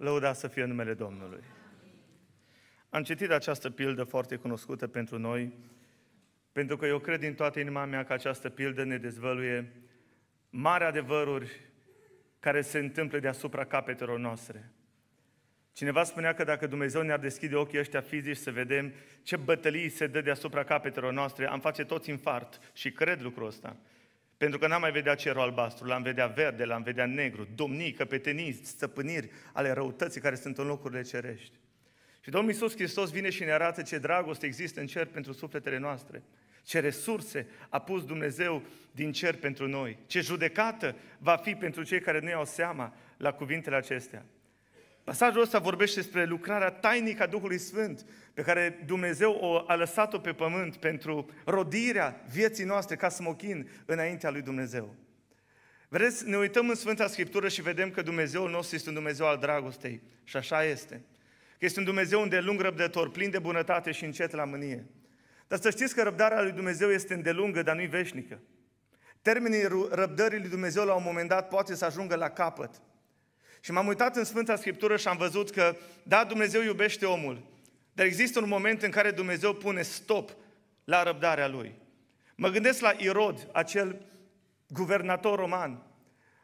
Lăuda să fie numele Domnului. Am citit această pildă foarte cunoscută pentru noi, pentru că eu cred din toată inima mea că această pildă ne dezvăluie mari adevăruri care se întâmplă deasupra capetelor noastre. Cineva spunea că dacă Dumnezeu ne-ar deschide ochii ăștia fizici să vedem ce bătălii se dă deasupra capetelor noastre, am face toți infart și cred lucrul ăsta. Pentru că n-am mai vedea cerul albastru, l-am vedea verde, l-am vedea negru, domnii, căpetenii, stăpâniri ale răutății care sunt în locurile cerești. Și Domnul Iisus Hristos vine și ne arată ce dragoste există în cer pentru sufletele noastre, ce resurse a pus Dumnezeu din cer pentru noi, ce judecată va fi pentru cei care nu iau seama la cuvintele acestea. Pasajul ăsta vorbește despre lucrarea tainică a Duhului Sfânt, pe care Dumnezeu o a lăsat-o pe pământ pentru rodirea vieții noastre ca smochin înaintea lui Dumnezeu. Vreți, ne uităm în Sfânta Scriptură și vedem că Dumnezeul nostru este un Dumnezeu al dragostei. Și așa este. Că este un Dumnezeu îndelung răbdător, plin de bunătate și încet la mânie. Dar să știți că răbdarea lui Dumnezeu este îndelungă, dar nu-i veșnică. Termenii răbdării lui Dumnezeu la un moment dat poate să ajungă la capăt. Și m-am uitat în Sfânta Scriptură și am văzut că, da, Dumnezeu iubește omul, dar există un moment în care Dumnezeu pune stop la răbdarea lui. Mă gândesc la Irod, acel guvernator roman,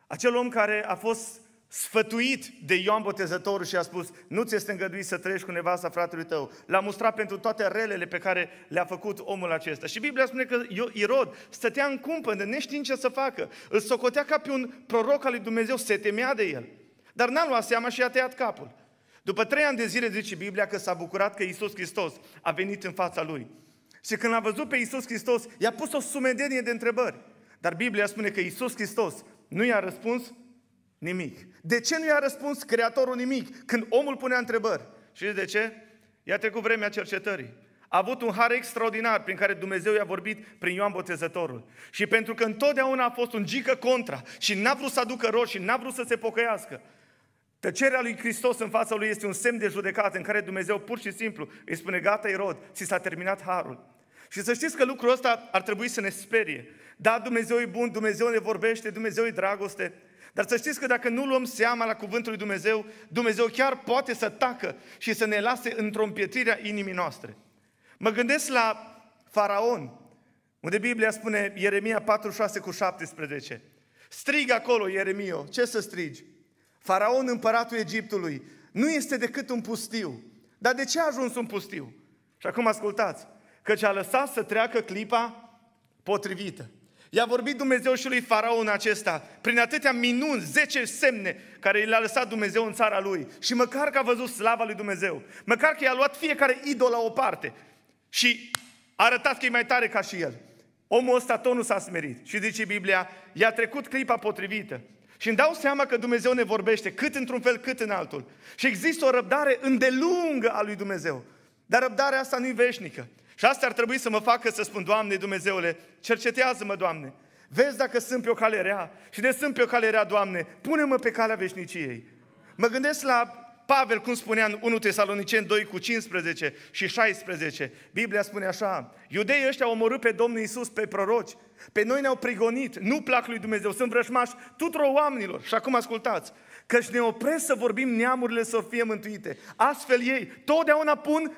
acel om care a fost sfătuit de Ioan Botezătorul și a spus nu ți este îngăduit să trăiești cu nevasta fratelui tău. L-a mustrat pentru toate relele pe care le-a făcut omul acesta. Și Biblia spune că Irod stătea în cumpănă, neștiind ce să facă. Îl socotea ca pe un proroc al lui Dumnezeu, se temea de el. Dar n-a luat seama și a tăiat capul. După trei ani de zile zice Biblia că s-a bucurat că Iisus Hristos a venit în fața lui. Și când l-a văzut pe Iisus Hristos, i-a pus o sumedenie de întrebări. Dar Biblia spune că Iisus Hristos nu i-a răspuns nimic. De ce nu i-a răspuns Creatorul nimic când omul punea întrebări? Și de ce? I-a trecut vremea cercetării. A avut un har extraordinar prin care Dumnezeu i-a vorbit prin Ioan Botezătorul. Și pentru că întotdeauna a fost un gică contra și n-a vrut să aducă roșii, n-a vrut să se pocăiască, Tăcerea lui Hristos în fața lui este un semn de judecată în care Dumnezeu pur și simplu îi spune, gata Irod, ți s-a terminat harul. Și să știți că lucrul ăsta ar trebui să ne sperie. Da, Dumnezeu e bun, Dumnezeu ne vorbește, Dumnezeu e dragoste, dar să știți că dacă nu luăm seama la cuvântul lui Dumnezeu, Dumnezeu chiar poate să tacă și să ne lase într-o împietrire a inimii noastre. Mă gândesc la Faraon, unde Biblia spune Ieremia 46 cu 17. Strig acolo, Ieremio, ce să strigi? Faraon, împăratul Egiptului, nu este decât un pustiu. Dar de ce a ajuns un pustiu? Și acum ascultați, căci a lăsat să treacă clipa potrivită. I-a vorbit Dumnezeu și lui Faraon acesta, prin atâtea minuni, zece semne care le-a lăsat Dumnezeu în țara lui. Și măcar că a văzut slava lui Dumnezeu, măcar că i-a luat fiecare idol la o parte și arătat că e mai tare ca și el. Omul ăsta tot nu s-a smerit. Și zice Biblia, i-a trecut clipa potrivită. Și îmi dau seama că Dumnezeu ne vorbește, cât într-un fel, cât în altul. Și există o răbdare îndelungă a lui Dumnezeu. Dar răbdarea asta nu-i veșnică. Și asta ar trebui să mă facă să spun, Doamne Dumnezeule, cercetează-mă, Doamne. Vezi dacă sunt pe o cale rea și de sunt pe o cale rea, Doamne, pune-mă pe calea veșniciei. Mă gândesc la Pavel, cum spunea în 1 Tesaloniceni 2 cu 15 și 16, Biblia spune așa, iudeii ăștia au omorât pe Domnul Isus, pe proroci, pe noi ne-au prigonit, nu plac lui Dumnezeu, sunt vrășmași tuturor oamenilor. Și acum ascultați, căci ne opresc să vorbim neamurile să fie mântuite. Astfel ei totdeauna pun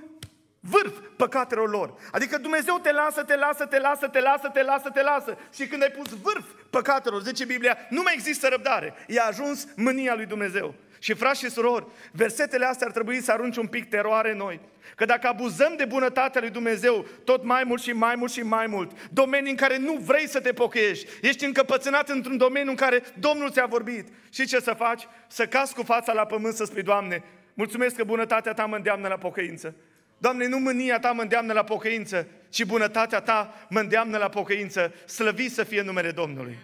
vârf păcatelor lor. Adică Dumnezeu te lasă, te lasă, te lasă, te lasă, te lasă, te lasă. Și când ai pus vârf păcatelor, zice Biblia, nu mai există răbdare. I-a ajuns mânia lui Dumnezeu. Și frați și surori, versetele astea ar trebui să arunci un pic teroare noi. Că dacă abuzăm de bunătatea lui Dumnezeu tot mai mult și mai mult și mai mult, domenii în care nu vrei să te pocăiești, ești încăpățânat într-un domeniu în care Domnul ți-a vorbit și ce să faci? Să cazi cu fața la pământ să spui, Doamne, mulțumesc că bunătatea ta mă îndeamnă la pocăință. Doamne, nu mânia ta mă îndeamnă la pocăință, ci bunătatea ta mă îndeamnă la pocăință. Slăvi să fie numele Domnului.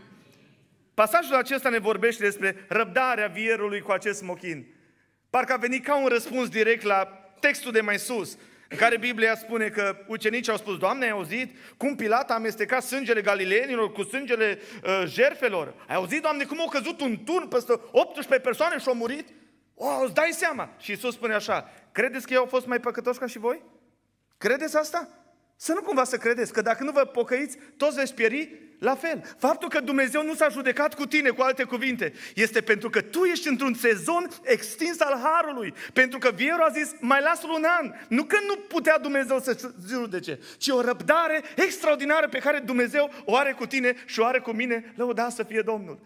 Pasajul acesta ne vorbește despre răbdarea vierului cu acest mochin, Parcă a venit ca un răspuns direct la textul de mai sus, în care Biblia spune că ucenicii au spus, Doamne, ai auzit cum Pilat a amestecat sângele galileenilor cu sângele uh, jerfelor? Ai auzit, Doamne, cum au căzut un turn peste 18 persoane și au murit? O, oh, îți dai seama! Și Iisus spune așa, credeți că eu au fost mai păcătoși ca și voi? Credeți asta? Să nu cumva să credeți că dacă nu vă pocăiți, toți veți pieri la fel. Faptul că Dumnezeu nu s-a judecat cu tine, cu alte cuvinte, este pentru că tu ești într-un sezon extins al Harului. Pentru că Vieru a zis, mai las un an. Nu că nu putea Dumnezeu să judece, ci o răbdare extraordinară pe care Dumnezeu o are cu tine și o are cu mine. Lăuda să fie Domnul.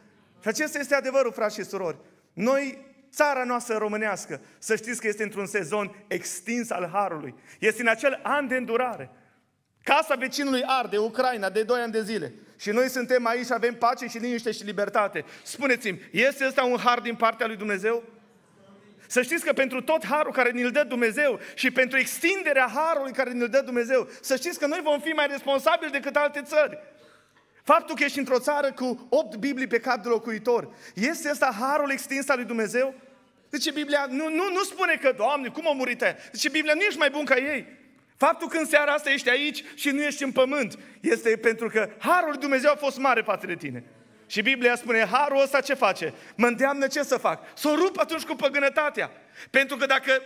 Și acesta este adevărul, frați și surori. Noi Țara noastră românească, să știți că este într-un sezon extins al Harului. Este în acel an de îndurare. Casa vecinului arde, Ucraina, de 2 ani de zile. Și noi suntem aici, avem pace și liniște și libertate. Spuneți-mi, este ăsta un har din partea lui Dumnezeu? Să știți că pentru tot harul care ne-l dă Dumnezeu și pentru extinderea harului care ne-l dă Dumnezeu, să știți că noi vom fi mai responsabili decât alte țări. Faptul că ești într-o țară cu 8 Biblii pe cap de locuitor, este asta harul extins al lui Dumnezeu? Deci Biblia, nu, nu, nu spune că, Doamne, cum a murit aia? Zice Biblia, nu ești mai bun ca ei. Faptul că în seara asta ești aici și nu ești în pământ este pentru că harul lui Dumnezeu a fost mare față de tine. Și Biblia spune, harul ăsta ce face? Mă îndeamnă ce să fac? Să o rup atunci cu păgânătatea. Pentru că dacă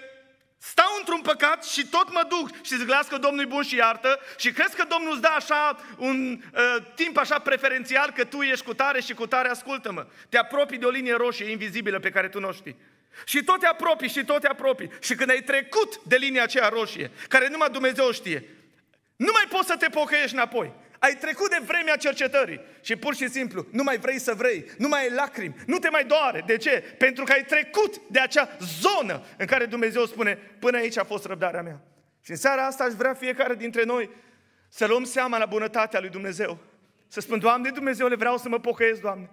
stau într-un păcat și tot mă duc și zic, că Domnul e bun și iartă și crezi că Domnul îți dă așa un uh, timp așa preferențial că tu ești cu tare și cu tare, ascultă-mă. Te apropii de o linie roșie invizibilă pe care tu nu o știi. Și tot te apropii, și tot te apropii. Și când ai trecut de linia aceea roșie, care numai Dumnezeu știe, nu mai poți să te pocăiești înapoi. Ai trecut de vremea cercetării și pur și simplu nu mai vrei să vrei, nu mai ai lacrimi, nu te mai doare. De ce? Pentru că ai trecut de acea zonă în care Dumnezeu spune, până aici a fost răbdarea mea. Și în seara asta aș vrea fiecare dintre noi să luăm seama la bunătatea lui Dumnezeu. Să spun, Doamne Dumnezeule, vreau să mă pocăiesc, Doamne.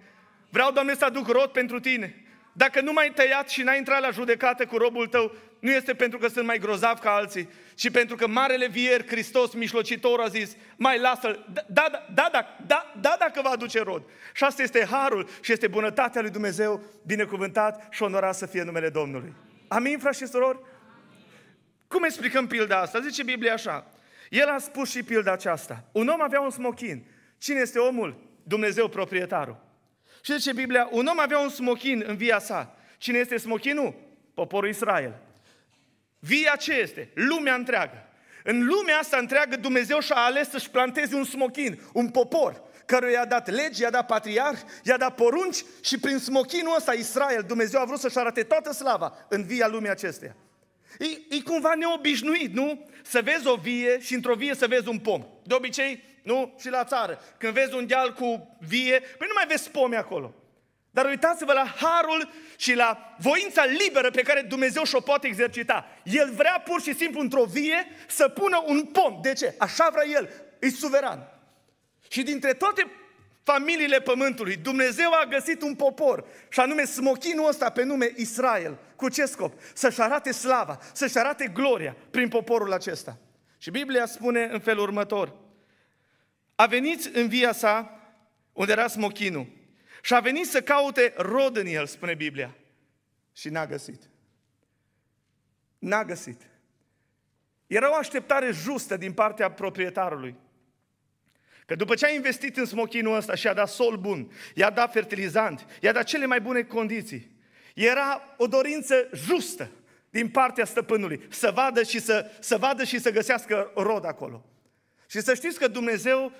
Vreau, Doamne, să aduc rod pentru Tine dacă nu m-ai tăiat și n-ai intrat la judecată cu robul tău, nu este pentru că sunt mai grozav ca alții, ci pentru că Marele Vier, Hristos, mișlocitor a zis, mai lasă-l, da, da, da, da, da, da, dacă va aduce rod. Și asta este harul și este bunătatea lui Dumnezeu, binecuvântat și onorat să fie numele Domnului. Amin, frați și surori? Cum explicăm pilda asta? Zice Biblia așa. El a spus și pilda aceasta. Un om avea un smochin. Cine este omul? Dumnezeu proprietarul. Și zice Biblia, un om avea un smochin în via sa. Cine este smochinul? Poporul Israel. Via ce este? Lumea întreagă. În lumea asta întreagă Dumnezeu și-a ales să-și planteze un smochin, un popor, căruia i-a dat legi, i-a dat patriar, i-a dat porunci și prin smochinul ăsta Israel, Dumnezeu a vrut să-și arate toată slava în via lumii acesteia. E, e cumva neobișnuit, nu? Să vezi o vie și într-o vie să vezi un pom. De obicei, nu? Și la țară. Când vezi un deal cu vie, păi nu mai vezi pomi acolo. Dar uitați-vă la harul și la voința liberă pe care Dumnezeu și-o poate exercita. El vrea pur și simplu într-o vie să pună un pom. De ce? Așa vrea El. E suveran. Și dintre toate familiile pământului, Dumnezeu a găsit un popor, și anume smochinul ăsta pe nume Israel. Cu ce scop? Să-și arate slava, să-și arate gloria prin poporul acesta. Și Biblia spune în felul următor, a venit în via sa unde era smochinul și a venit să caute rod în el, spune Biblia. Și n-a găsit. N-a găsit. Era o așteptare justă din partea proprietarului. Că după ce a investit în smochinul ăsta și a dat sol bun, i-a dat fertilizant, i-a dat cele mai bune condiții, era o dorință justă din partea stăpânului, să vadă și să, să, vadă și să găsească rod acolo. Și să știți că Dumnezeu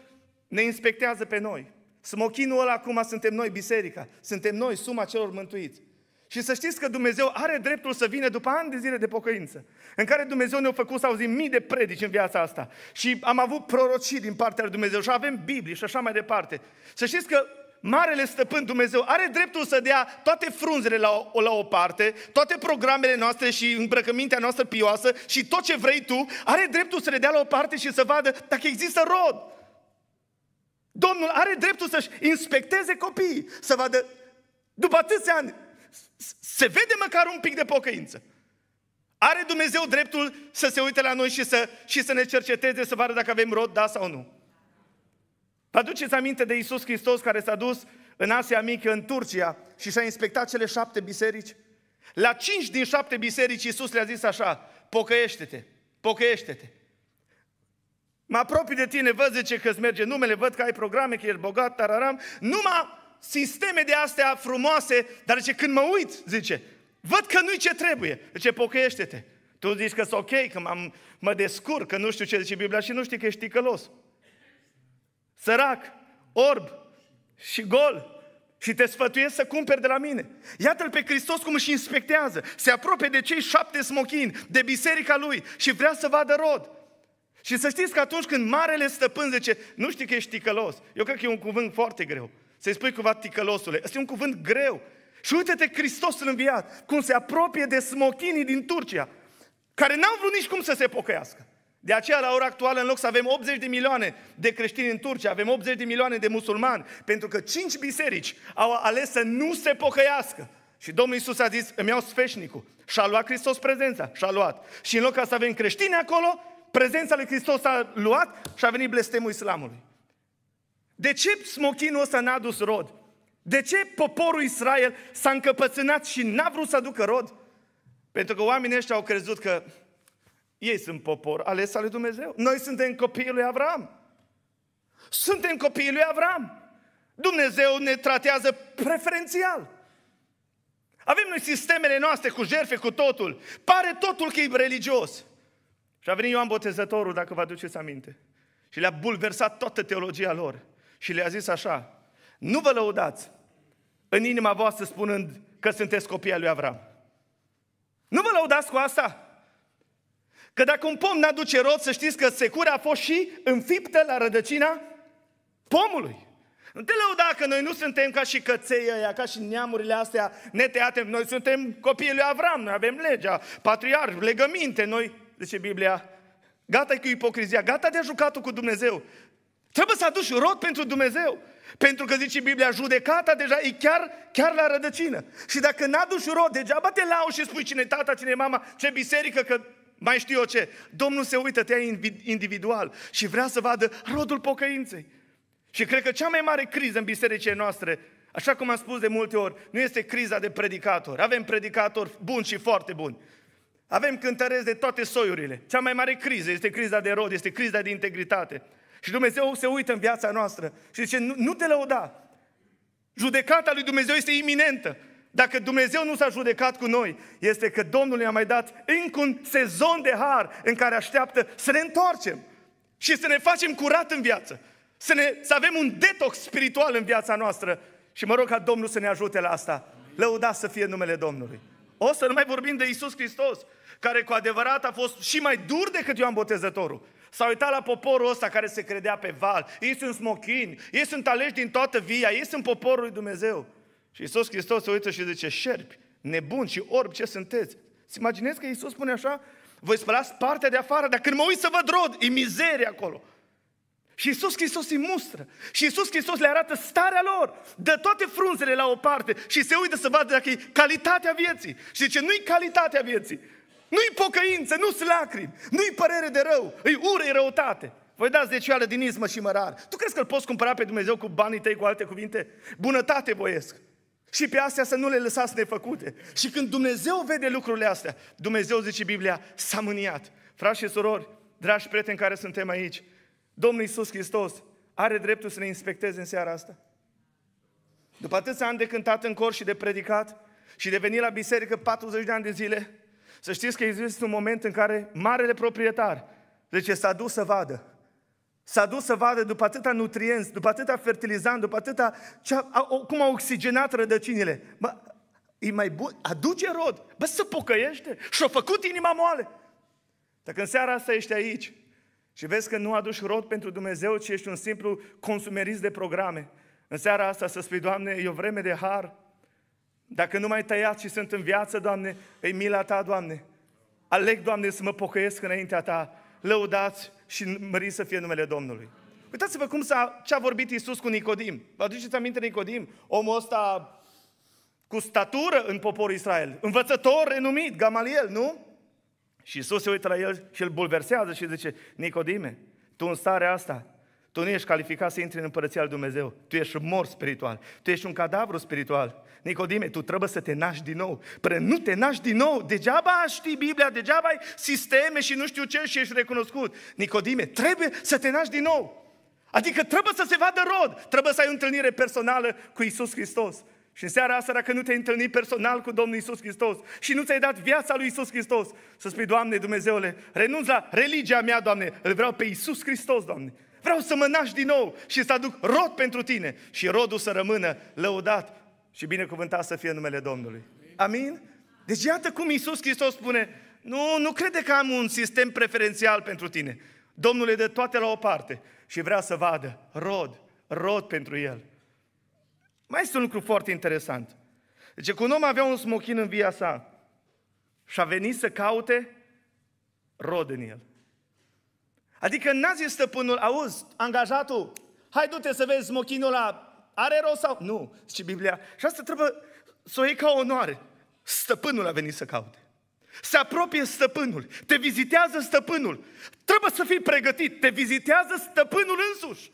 ne inspectează pe noi. Smochinul ăla acum suntem noi, biserica, suntem noi, suma celor mântuiți. Și să știți că Dumnezeu are dreptul să vină după ani de zile de pocăință, în care Dumnezeu ne-a făcut să auzim mii de predici în viața asta. Și am avut prorocii din partea lui Dumnezeu și avem Biblie și așa mai departe. Să știți că Marele Stăpân Dumnezeu are dreptul să dea toate frunzele la o, la o parte, toate programele noastre și îmbrăcămintea noastră pioasă și tot ce vrei tu, are dreptul să le dea la o parte și să vadă dacă există rod. Domnul are dreptul să-și inspecteze copiii, să vadă, după atâția ani, se vede măcar un pic de pocăință. Are Dumnezeu dreptul să se uite la noi și să, și să ne cerceteze, să vadă dacă avem rod, da sau nu. Vă aduceți aminte de Isus Hristos care s-a dus în Asia Mică, în Turcia, și și-a inspectat cele șapte biserici? La cinci din șapte biserici Isus le-a zis așa, pocăiește-te, pocăiește-te. Mă apropii de tine, văd, zice, că îți merge numele, văd că ai programe, că ești bogat, tararam. Numai sisteme de astea frumoase, dar zice, când mă uit, zice, văd că nu-i ce trebuie. Zice, pocăiește-te. Tu zici că sunt ok, că m-am, mă descurc, că nu știu ce zice Biblia și nu știi că ești ticălos. Sărac, orb și gol și te sfătuiesc să cumperi de la mine. Iată-l pe Hristos cum își inspectează. Se apropie de cei șapte smochini, de biserica lui și vrea să vadă rod. Și să știți că atunci când marele stăpân zice, nu știi că ești ticălos. Eu cred că e un cuvânt foarte greu. Să-i spui cuva ticălosule. Este un cuvânt greu. Și uite-te Hristos înviat, cum se apropie de smochinii din Turcia, care n-au vrut nici cum să se pocăiască. De aceea, la ora actuală, în loc să avem 80 de milioane de creștini în Turcia, avem 80 de milioane de musulmani, pentru că cinci biserici au ales să nu se pocăiască. Și Domnul Isus a zis, îmi iau sfeșnicul. Și a luat Hristos prezența. Și a luat. Și în loc ca să avem creștini acolo, prezența lui Hristos a luat și a venit blestemul islamului. De ce smochinul ăsta n-a dus rod? De ce poporul Israel s-a încăpățânat și n-a vrut să aducă rod? Pentru că oamenii ăștia au crezut că ei sunt popor ales al lui Dumnezeu. Noi suntem copiii lui Avram. Suntem copiii lui Avram. Dumnezeu ne tratează preferențial. Avem noi sistemele noastre cu jerfe, cu totul. Pare totul că e religios. Și a venit Ioan Botezătorul, dacă vă aduceți aminte. Și le-a bulversat toată teologia lor. Și le-a zis așa, nu vă lăudați în inima voastră spunând că sunteți copii al lui Avram. Nu vă lăudați cu asta. Că dacă un pom n-aduce rod, să știți că secura a fost și înfiptă la rădăcina pomului. Nu te lăuda că noi nu suntem ca și căței ăia, ca și neamurile astea neteate. Noi suntem copiii lui Avram, noi avem legea, patriarh, legăminte, noi zice Biblia, gata cu ipocrizia, gata de jucatul cu Dumnezeu. Trebuie să aduci rod pentru Dumnezeu. Pentru că, zice Biblia, judecata deja e chiar, chiar la rădăcină. Și dacă n-aduci rod, degeaba te lau și spui cine tata, cine mama, ce biserică, că mai știu eu ce. Domnul se uită, te ia individual și vrea să vadă rodul pocăinței. Și cred că cea mai mare criză în bisericile noastre, așa cum am spus de multe ori, nu este criza de predicatori. Avem predicatori buni și foarte buni. Avem cântăreți de toate soiurile. Cea mai mare criză este criza de rod, este criza de integritate. Și Dumnezeu se uită în viața noastră și zice, nu, nu te lăuda. Judecata lui Dumnezeu este iminentă. Dacă Dumnezeu nu s-a judecat cu noi, este că Domnul ne-a mai dat încă un sezon de har în care așteaptă să ne întoarcem și să ne facem curat în viață. Să, ne, să avem un detox spiritual în viața noastră. Și mă rog ca Domnul să ne ajute la asta. Lăudați să fie numele Domnului. O să nu mai vorbim de Isus Hristos, care cu adevărat a fost și mai dur decât Ioan Botezătorul. S-a uitat la poporul ăsta care se credea pe val. Ei sunt smochini, ei sunt aleși din toată via, ei sunt poporul lui Dumnezeu. Și Iisus Hristos se uită și zice, șerpi, nebun și orbi, ce sunteți? Îți imaginezi că Iisus spune așa? Voi spălați partea de afară, dar când mă uit să văd rod, e mizerie acolo. Și Iisus Hristos îi mustră. Și Iisus Hristos le arată starea lor. Dă toate frunzele la o parte și se uită să vadă dacă e calitatea vieții. Și zice, nu-i calitatea vieții, nu-i pocăință, nu-s lacrimi, nu-i părere de rău, îi ură, e răutate. Voi dați zecială din ismă și mărar. Tu crezi că îl poți cumpăra pe Dumnezeu cu banii tăi, cu alte cuvinte? Bunătate voiesc. Și pe astea să nu le lăsați nefăcute. Și când Dumnezeu vede lucrurile astea, Dumnezeu, zice Biblia, s-a mâniat. Frați și surori, dragi prieteni care suntem aici, Domnul Iisus Hristos are dreptul să ne inspecteze în seara asta. După atâția ani de cântat în cor și de predicat și de venit la biserică 40 de ani de zile, să știți că există un moment în care marele proprietar, deci s-a dus să vadă, S-a dus să vadă după atâta nutrienți, după atâta fertilizant, după atâta cea, a, cum au oxigenat rădăcinile. Bă, e mai bun, aduce rod, bă, să pocăiește și-a făcut inima moale. Dacă în seara asta ești aici și vezi că nu aduci rod pentru Dumnezeu, ci ești un simplu consumerist de programe, în seara asta să spui, Doamne, e o vreme de har, dacă nu mai tăiat și sunt în viață, Doamne, e mila Ta, Doamne. Aleg, Doamne, să mă pocăiesc înaintea Ta. Lăudați și mări să fie numele Domnului. Uitați-vă cum s-a, ce a vorbit Iisus cu Nicodim. Vă aduceți aminte Nicodim? Omul ăsta cu statură în poporul Israel. Învățător renumit, Gamaliel, nu? Și Iisus se uită la el și îl bulversează și zice, Nicodime, tu în starea asta tu nu ești calificat să intri în Împărăția lui Dumnezeu. Tu ești mor spiritual. Tu ești un cadavru spiritual. Nicodime, tu trebuie să te naști din nou. Până nu te naști din nou, degeaba știi Biblia, degeaba ai sisteme și nu știu ce și ești recunoscut. Nicodime, trebuie să te naști din nou. Adică trebuie să se vadă rod, trebuie să ai o întâlnire personală cu Isus Hristos. Și în seara asta, dacă nu te-ai întâlnit personal cu Domnul Isus Hristos și nu ți-ai dat viața lui Isus Hristos, să spui, Doamne Dumnezeule, renunț la religia mea, Doamne, îl vreau pe Isus Hristos, Doamne vreau să mă naști din nou și să aduc rod pentru tine și rodul să rămână lăudat și binecuvântat să fie numele Domnului. Amin? Deci iată cum Iisus Hristos spune, nu, nu crede că am un sistem preferențial pentru tine. Domnul le dă toate la o parte și vrea să vadă rod, rod pentru el. Mai este un lucru foarte interesant. Deci un om avea un smochin în via sa și a venit să caute rod în el. Adică n zis stăpânul, auzi, angajatul, hai du-te să vezi smochinul la are rost sau... Nu, zice Biblia. Și asta trebuie să o iei ca onoare. Stăpânul a venit să caute. Se apropie stăpânul, te vizitează stăpânul. Trebuie să fii pregătit, te vizitează stăpânul însuși.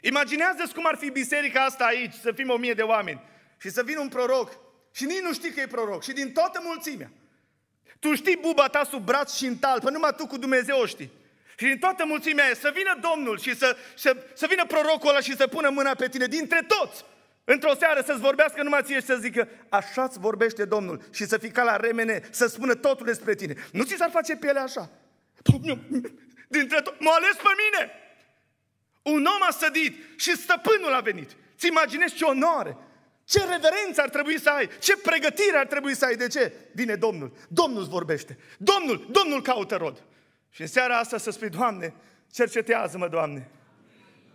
Imaginează-ți cum ar fi biserica asta aici, să fim o mie de oameni și să vină un proroc și nici nu știi că e proroc și din toată mulțimea. Tu știi buba ta sub braț și în talpă, numai tu cu Dumnezeu o știi. Și din toată mulțimea aia să vină Domnul și să, să, să vină prorocul ăla și să pună mâna pe tine dintre toți. Într-o seară să-ți vorbească numai ție și să zică așa-ți vorbește Domnul și să fii ca la remene, să spună totul despre tine. Nu ți s-ar face pielea așa? Dintre toți, m-a ales pe mine! Un om a sădit și stăpânul a venit. Ți imaginezi ce onoare, ce reverență ar trebui să ai, ce pregătire ar trebui să ai. De ce? Vine Domnul. Domnul vorbește. Domnul, Domnul caută rod. Și în seara asta să spui, Doamne, cercetează-mă, Doamne.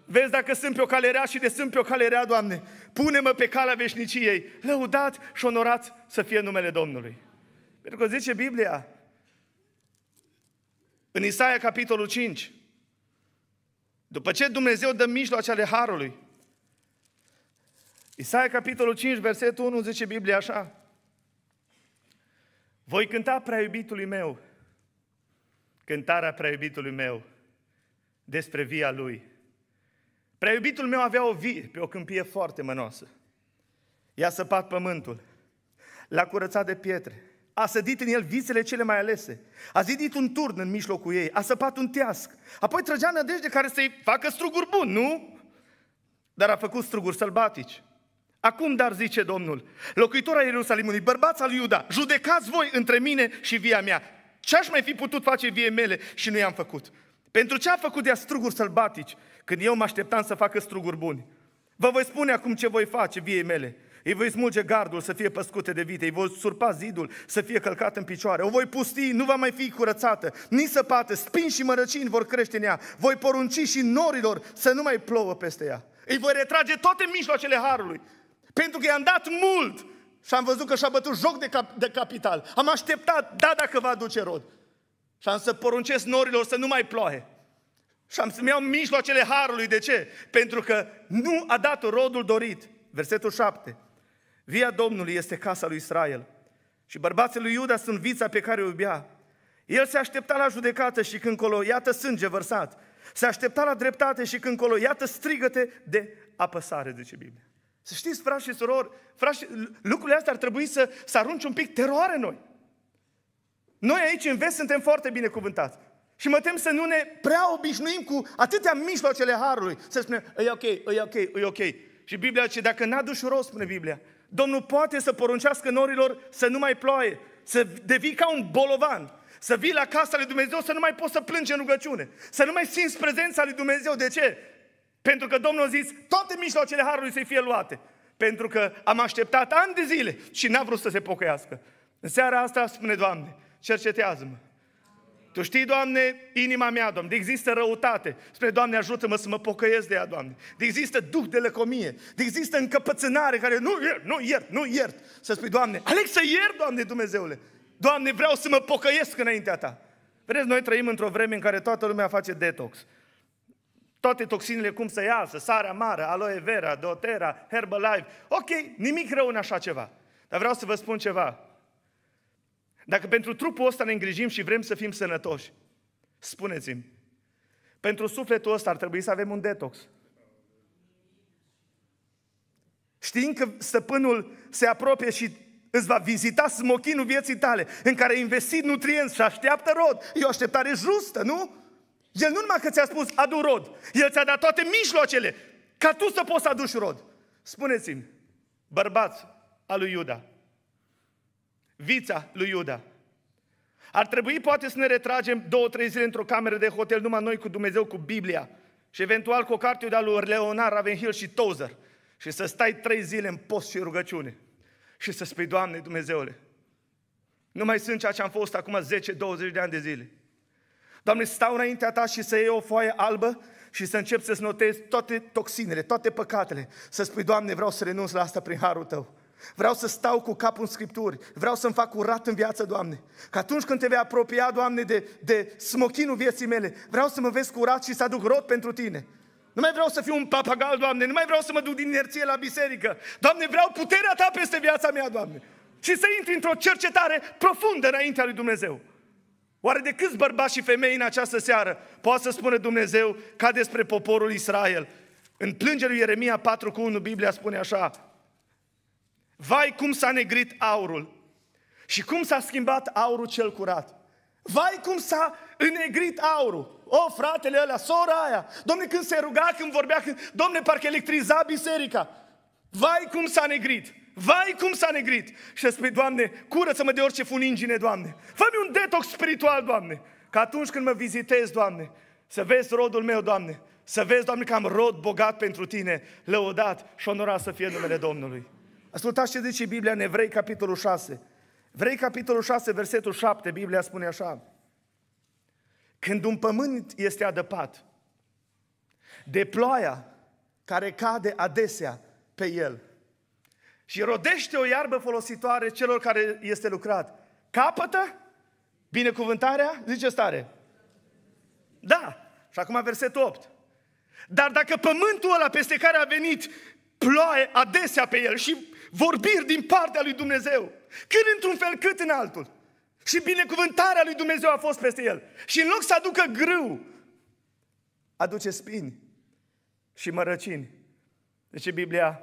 Vezi dacă sunt pe o cale rea și de sunt pe o cale rea, Doamne. Pune-mă pe calea veșniciei. Lăudat și onorat să fie numele Domnului. Pentru că zice Biblia, în Isaia capitolul 5, după ce Dumnezeu dă ale Harului, Isaia capitolul 5, versetul 1, zice Biblia așa, Voi cânta prea iubitului meu cântarea preiubitului meu despre via lui. Preiubitul meu avea o vie pe o câmpie foarte mănoasă. I-a săpat pământul, l-a curățat de pietre, a sădit în el visele cele mai alese, a zidit un turn în mijlocul ei, a săpat un teasc, apoi trăgea nădejde care să-i facă struguri bun, nu? Dar a făcut struguri sălbatici. Acum, dar zice Domnul, al Ierusalimului, bărbați al Iuda, judecați voi între mine și via mea. Ce aș mai fi putut face vie mele și nu i-am făcut? Pentru ce a făcut de struguri sălbatici, când eu mă așteptam să facă struguri buni? Vă voi spune acum ce voi face vie mele. Îi voi smulge gardul să fie păscute de vite, îi voi surpa zidul să fie călcat în picioare, o voi pusti, nu va mai fi curățată, ni săpată, spin și mărăcini vor crește în ea, voi porunci și norilor să nu mai plouă peste ea. Îi voi retrage toate mijloacele harului, pentru că i-am dat mult și am văzut că și-a bătut joc de, cap, de capital. Am așteptat, da, dacă va aduce rod. Și am să poruncesc norilor să nu mai ploaie. Și am să-mi iau mijloacele harului. De ce? Pentru că nu a dat rodul dorit. Versetul 7. Via Domnului este casa lui Israel. Și bărbații lui Iuda sunt vița pe care o iubea. El se aștepta la judecată și când colo, iată sânge vărsat. Se aștepta la dreptate și când colo, iată strigăte de apăsare, zice Biblia. Să știți, frați și surori, frați, și... lucrurile astea ar trebui să, să arunci un pic teroare în noi. Noi aici în vest suntem foarte binecuvântați. Și mă tem să nu ne prea obișnuim cu atâtea mijloacele Harului. Să spunem, e ok, e ok, e ok. Și Biblia ce dacă n-a rost, spune Biblia, Domnul poate să poruncească norilor să nu mai ploaie, să devii ca un bolovan, să vii la casa lui Dumnezeu, să nu mai poți să plângi în rugăciune, să nu mai simți prezența lui Dumnezeu. De ce? Pentru că Domnul a zis, toate mijloacele Harului să fie luate. Pentru că am așteptat ani de zile și n-a vrut să se pocăiască. În seara asta spune, Doamne, cercetează-mă. Tu știi, Doamne, inima mea, Doamne, există răutate. Spre Doamne, ajută-mă să mă pocăiesc de ea, Doamne. De există duh de lăcomie, de există încăpățânare care nu iert, nu iert, nu iert. Să spui, Doamne, aleg să iert, Doamne Dumnezeule. Doamne, vreau să mă pocăiesc înaintea Ta. Vedeți, noi trăim într-o vreme în care toată lumea face detox toate toxinele cum să iasă, sarea mare, aloe vera, dotera, Herbalife. Ok, nimic rău în așa ceva. Dar vreau să vă spun ceva. Dacă pentru trupul ăsta ne îngrijim și vrem să fim sănătoși, spuneți-mi, pentru sufletul ăsta ar trebui să avem un detox. Știind că stăpânul se apropie și îți va vizita smochinul vieții tale, în care ai investit nutrienți și așteaptă rod, e o așteptare justă, nu? El nu numai că ți-a spus, adu rod, El ți-a dat toate mijloacele ca tu să poți să aduci rod. Spuneți-mi, bărbați al lui Iuda, vița lui Iuda, ar trebui poate să ne retragem două, trei zile într-o cameră de hotel, numai noi cu Dumnezeu, cu Biblia și eventual cu o carte de lui Leonar, Ravenhill și Tozer și să stai trei zile în post și rugăciune și să spui, Doamne Dumnezeule, nu mai sunt ceea ce am fost acum 10-20 de ani de zile. Doamne, stau înaintea Ta și să iei o foaie albă și să încep să-ți notezi toate toxinele, toate păcatele. Să spui, Doamne, vreau să renunț la asta prin harul Tău. Vreau să stau cu capul în Scripturi. Vreau să-mi fac curat în viață, Doamne. Că atunci când te vei apropia, Doamne, de, de smochinul vieții mele, vreau să mă vezi curat și să aduc rod pentru Tine. Nu mai vreau să fiu un papagal, Doamne. Nu mai vreau să mă duc din inerție la biserică. Doamne, vreau puterea Ta peste viața mea, Doamne. Și să intri într-o cercetare profundă înaintea lui Dumnezeu. Oare de câți bărbați și femei în această seară poate să spună Dumnezeu ca despre poporul Israel? În plângerea lui Ieremia 4 cu 1, Biblia spune așa, Vai cum s-a negrit aurul și cum s-a schimbat aurul cel curat. Vai cum s-a înnegrit aurul. O, fratele ăla, sora aia. Domne, când se ruga, când vorbea, când... Domne, parcă electriza biserica. Vai cum s-a negrit. Vai cum s-a negrit! Și să spui, Doamne, curăță-mă de orice funingine, Doamne. Fă-mi un detox spiritual, Doamne. Că atunci când mă vizitezi, Doamne, să vezi rodul meu, Doamne. Să vezi, Doamne, că am rod bogat pentru Tine, lăudat și onorat să fie numele Domnului. Ascultați ce zice Biblia în Evrei, capitolul 6. vrei capitolul 6, versetul 7, Biblia spune așa. Când un pământ este adăpat de ploaia care cade adesea pe el – și rodește o iarbă folositoare celor care este lucrat. Capătă binecuvântarea, zice stare. Da, și acum versetul 8. Dar dacă pământul ăla peste care a venit ploaie adesea pe el și vorbiri din partea lui Dumnezeu, cât într-un fel, cât în altul, și binecuvântarea lui Dumnezeu a fost peste el, și în loc să aducă grâu, aduce spini și mărăcini. Deci Biblia,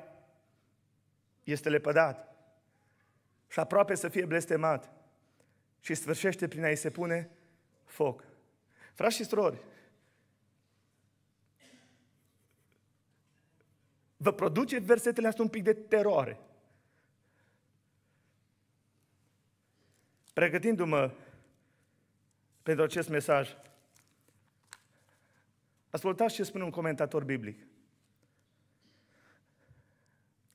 este lepădat și aproape să fie blestemat și sfârșește prin a-i se pune foc. Frați și strori, vă produce versetele astea un pic de teroare. Pregătindu-mă pentru acest mesaj, ascultați ce spune un comentator biblic.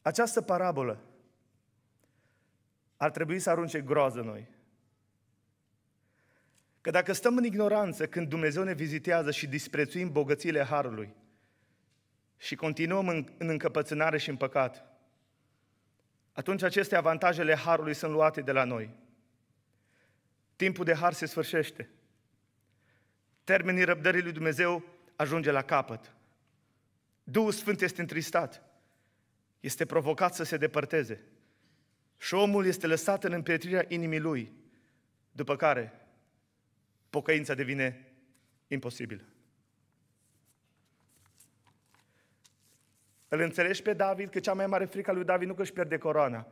Această parabolă ar trebui să arunce groază noi. Că dacă stăm în ignoranță când Dumnezeu ne vizitează și disprețuim bogățiile Harului și continuăm în, în încăpățânare și în păcat, atunci aceste avantajele Harului sunt luate de la noi. Timpul de Har se sfârșește. Termenii răbdării lui Dumnezeu ajunge la capăt. Duhul Sfânt este întristat este provocat să se depărteze. Și omul este lăsat în împietrirea inimii lui, după care pocăința devine imposibilă. Îl înțelegi pe David că cea mai mare frică lui David nu că își pierde coroana,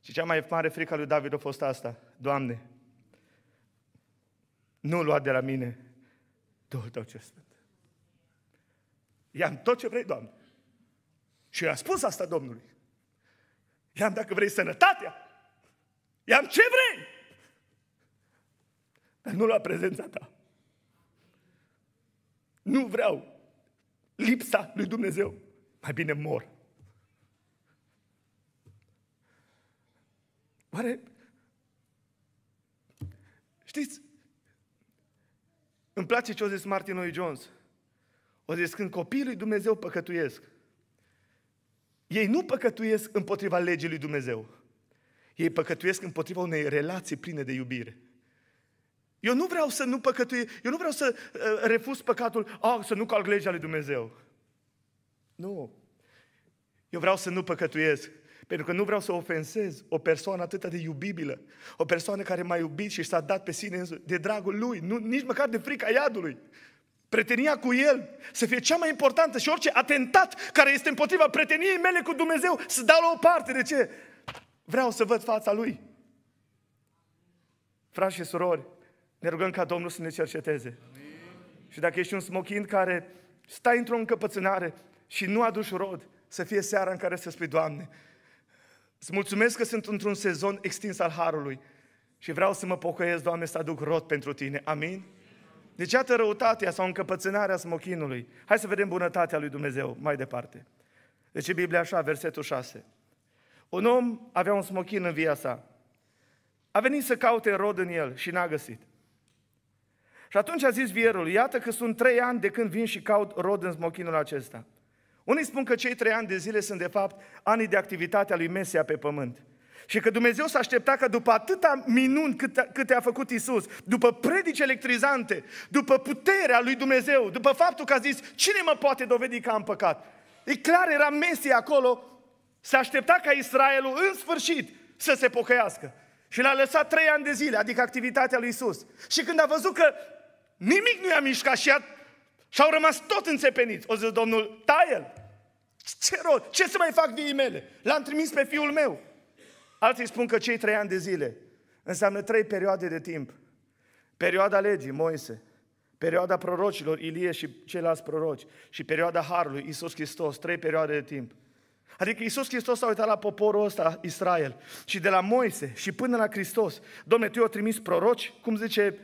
ci cea mai mare frică lui David a fost asta. Doamne, nu lua de la mine Duhul Tău cel Sfânt. I-am tot ce vrei, Doamne. Și eu i-am spus asta Domnului. I-am, dacă vrei, sănătatea. I-am ce vrei. Dar nu la prezența ta. Nu vreau lipsa lui Dumnezeu. Mai bine mor. Oare... Știți, îmi place ce a zis Martin Lloyd Jones. O zis, când copiii lui Dumnezeu păcătuiesc, ei nu păcătuiesc împotriva legii lui Dumnezeu. Ei păcătuiesc împotriva unei relații pline de iubire. Eu nu vreau să nu păcătuiesc, eu nu vreau să uh, refuz păcatul, oh, să nu calc legea lui Dumnezeu. Nu. Eu vreau să nu păcătuiesc, pentru că nu vreau să ofensez o persoană atât de iubibilă, o persoană care m-a iubit și s-a dat pe sine de dragul lui, nu, nici măcar de frica iadului. Pretenia cu El să fie cea mai importantă și orice atentat care este împotriva preteniei mele cu Dumnezeu să dau la o parte. De ce? Vreau să văd fața Lui. Frați și surori, ne rugăm ca Domnul să ne cerceteze. Amin. Și dacă ești un smochin care stai într-o încăpățânare și nu aduci rod, să fie seara în care să spui, Doamne, îți mulțumesc că sunt într-un sezon extins al Harului și vreau să mă pocăiesc, Doamne, să aduc rod pentru Tine. Amin? Deci iată răutatea sau încăpățânarea smochinului. Hai să vedem bunătatea lui Dumnezeu mai departe. Deci Biblia așa, versetul 6. Un om avea un smochin în via sa. A venit să caute rod în el și n-a găsit. Și atunci a zis vierul, iată că sunt trei ani de când vin și caut rod în smochinul acesta. Unii spun că cei trei ani de zile sunt de fapt anii de activitate a lui Mesia pe pământ. Și că Dumnezeu s-a aștepta că după atâta minuni cât, câte a făcut Isus, după predici electrizante, după puterea lui Dumnezeu, după faptul că a zis, cine mă poate dovedi că am păcat? E clar, era Mesia acolo, s-a aștepta ca Israelul în sfârșit să se pocăiască. Și l-a lăsat trei ani de zile, adică activitatea lui Isus. Și când a văzut că nimic nu i-a mișcat și, a, și au rămas tot înțepeniți, o zis Domnul, taie Ce rol? ce să mai fac viii mele? L-am trimis pe fiul meu. Alții spun că cei trei ani de zile înseamnă trei perioade de timp. Perioada legii, Moise, perioada prorocilor, Ilie și ceilalți proroci, și perioada Harului, Isus Hristos, trei perioade de timp. Adică Isus Hristos a uitat la poporul ăsta, Israel, și de la Moise și până la Hristos. Domne, Tu i o trimis proroci, cum zice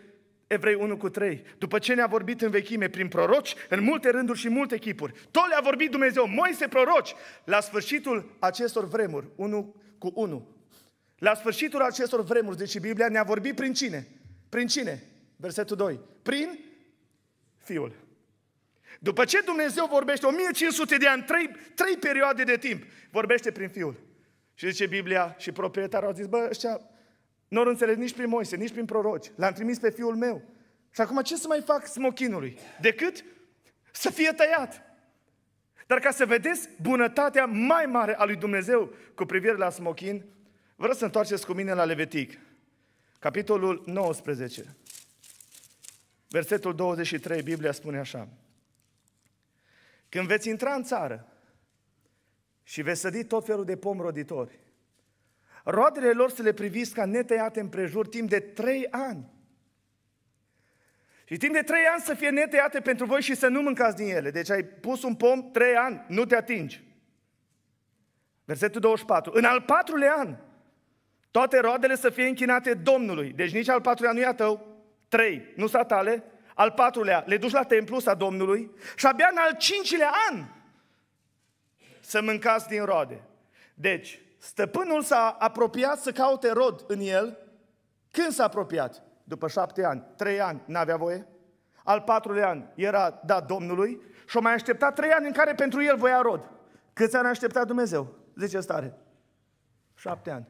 Evrei 1 cu 3. După ce ne-a vorbit în vechime prin proroci, în multe rânduri și multe chipuri, tot le-a vorbit Dumnezeu, Moise proroci, la sfârșitul acestor vremuri, 1 cu 1, la sfârșitul acestor vremuri, deci Biblia ne-a vorbit prin cine? Prin cine? Versetul 2. Prin Fiul. După ce Dumnezeu vorbește 1500 de ani, trei, trei perioade de timp, vorbește prin Fiul. Și zice Biblia și proprietarul au zis, bă, ăștia nu au înțeles nici prin Moise, nici prin proroci. L-am trimis pe Fiul meu. Și acum ce să mai fac smochinului? Decât să fie tăiat. Dar ca să vedeți bunătatea mai mare a lui Dumnezeu cu privire la smochin, Vreau să întoarceți cu mine la Levitic, capitolul 19. Versetul 23, Biblia spune așa. Când veți intra în țară și veți sădi tot felul de pom roditori, roadele lor să le priviți ca netăiate împrejur timp de trei ani. Și timp de trei ani să fie netăiate pentru voi și să nu mâncați din ele. Deci ai pus un pom trei ani, nu te atingi. Versetul 24. În al patrulea an, toate roadele să fie închinate Domnului. Deci nici al patrulea nu e a tău. Trei, nu sunt tale. Al patrulea, le duci la templu, sa Domnului. Și abia în al cincilea an să mâncați din roade. Deci, stăpânul s-a apropiat să caute rod în el. Când s-a apropiat? După șapte ani, trei ani, n-avea voie. Al patrulea an era dat Domnului și-o mai așteptat trei ani în care pentru el voia rod. Câți ani a așteptat Dumnezeu? Zice stare. Șapte ani.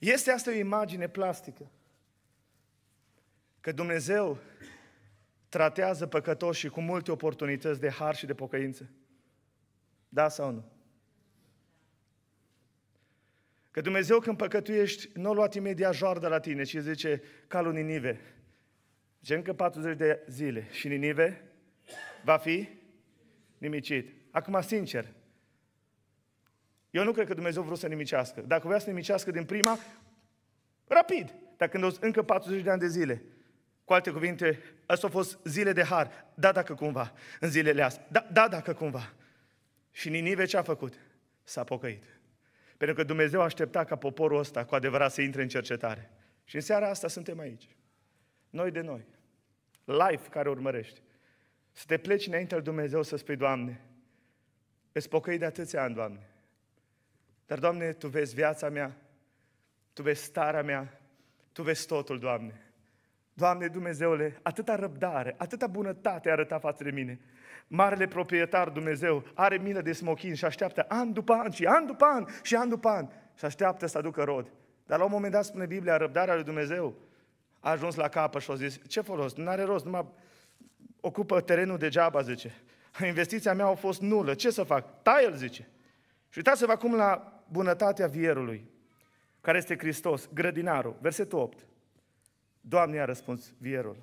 Este asta o imagine plastică. Că Dumnezeu tratează păcătoșii cu multe oportunități de har și de pocăință. Da sau nu? Că Dumnezeu când păcătuiești, nu a luat imediat joardă la tine, și zice, calul Ninive. Zice, încă 40 de zile și Ninive va fi nimicit. Acum, sincer, eu nu cred că Dumnezeu vrea să nimicească. Dacă vrea să nimicească din prima, rapid. Dar când încă 40 de ani de zile. Cu alte cuvinte, asta au fost zile de har. Da, dacă cumva, în zilele astea. Da, da, dacă cumva. Și Ninive ce a făcut? S-a pocăit. Pentru că Dumnezeu aștepta ca poporul ăsta cu adevărat să intre în cercetare. Și în seara asta suntem aici. Noi de noi. Life care urmărești. Să te pleci înainte al Dumnezeu să spui, Doamne, îți pocăi de atâția ani, Doamne. Dar, Doamne, Tu vezi viața mea, Tu vezi starea mea, Tu vezi totul, Doamne. Doamne Dumnezeule, atâta răbdare, atâta bunătate arăta față de mine. Marele proprietar Dumnezeu are milă de smochin și așteaptă an după an și an după an și an după an și așteaptă să aducă rod. Dar la un moment dat spune Biblia, răbdarea lui Dumnezeu a ajuns la capă și a zis, ce folos, nu are rost, numai ocupă terenul degeaba, zice. Investiția mea a fost nulă, ce să fac? Tai el, zice. Și uitați-vă acum la bunătatea vierului, care este Hristos, grădinarul, versetul 8. Doamne, a răspuns vierul.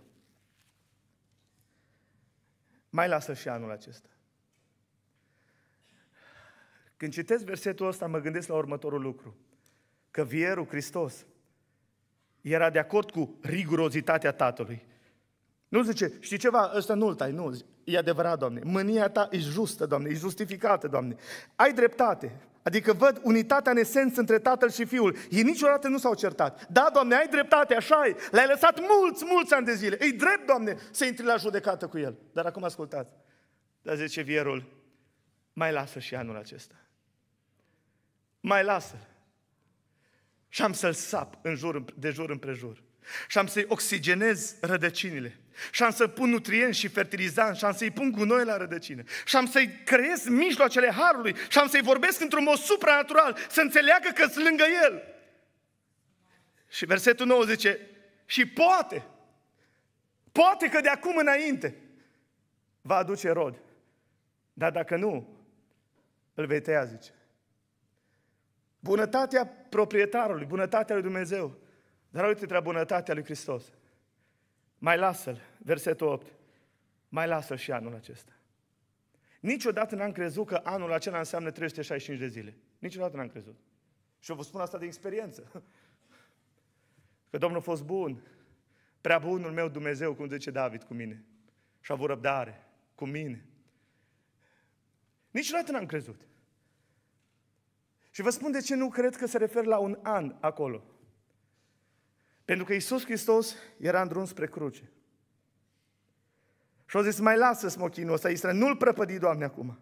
Mai lasă și anul acesta. Când citesc versetul ăsta, mă gândesc la următorul lucru. Că vierul Hristos era de acord cu rigurozitatea Tatălui. Nu zice, știi ceva, ăsta nu-l tai, nu. E adevărat, Doamne. Mânia ta e justă, Doamne, e justificată, Doamne. Ai dreptate. Adică văd unitatea în esență între tatăl și fiul. Ei niciodată nu s-au certat. Da, Doamne, ai dreptate, așa e. L-ai lăsat mulți, mulți ani de zile. Îi drept, Doamne, să intri la judecată cu el. Dar acum ascultați. Dar zice vierul, mai lasă și anul acesta. Mai lasă Și am să-l sap în jur, de jur împrejur și am să-i oxigenez rădăcinile și am să pun nutrienți și fertilizanți și am să-i pun gunoi la rădăcină și am să-i creez mijloacele harului și am să-i vorbesc într-un mod supranatural să înțeleagă că sunt lângă el. Și versetul 9 zice, și poate, poate că de acum înainte va aduce rod. Dar dacă nu, îl vei tăia, zice. Bunătatea proprietarului, bunătatea lui Dumnezeu dar uite-te la bunătatea lui Hristos. Mai lasă-l, versetul 8. Mai lasă-l și anul acesta. Niciodată n-am crezut că anul acela înseamnă 365 de zile. Niciodată n-am crezut. Și eu vă spun asta de experiență. Că Domnul a fost bun. Prea bunul meu Dumnezeu, cum zice David cu mine. Și a avut răbdare cu mine. Niciodată n-am crezut. Și vă spun de ce nu cred că se referă la un an acolo. Pentru că Iisus Hristos era în drum spre cruce. Și au zis, mai lasă smochinul ăsta, Israel, nu-l prăpădi, Doamne, acum.